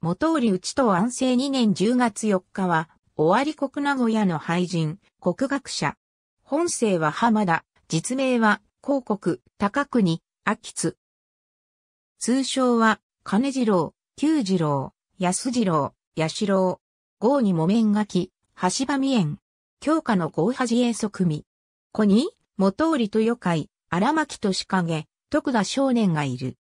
元織内と安政2年10月4日は、尾張国名古屋の俳人、国学者。本姓は浜田、実名は広国、高国、秋津。通称は、金次郎、九次郎、安次郎、八郎。豪に木綿書き、橋場見縁。強化の豪恥英則美。子に、元織と余海、荒牧と仕影、徳田少年がいる。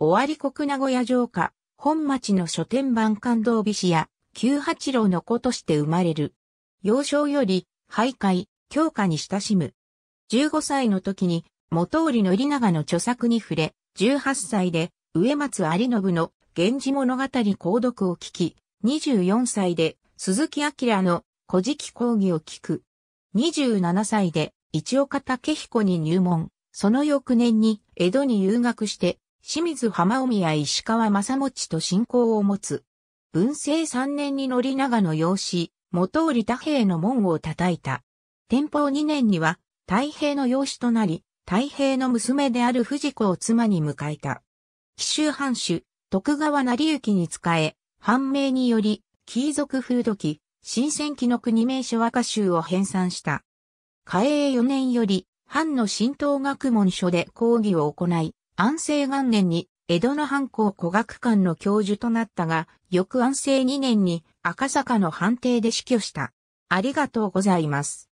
尾張国名古屋城下、本町の書店版感動美子や、九八郎の子として生まれる。幼少より、徘徊、強化に親しむ。15歳の時に、元織宣長の著作に触れ、18歳で、植松有信の、源氏物語講読を聞き、24歳で、鈴木明の、古事記講義を聞く。27歳で、市岡武彦に入門。その翌年に、江戸に留学して、清水浜海や石川正持と信仰を持つ。文政3年に乗り長の養子、元織太平の門を叩いた。天保2年には、太平の養子となり、太平の娘である藤子を妻に迎えた。紀州藩主、徳川成行に仕え、判明により、貴族風土記、新選記の国名所和歌集を編纂した。嘉永4年より、藩の神道学問書で講義を行い、安政元年に江戸の藩校古学館の教授となったが、翌安政2年に赤坂の判定で死去した。ありがとうございます。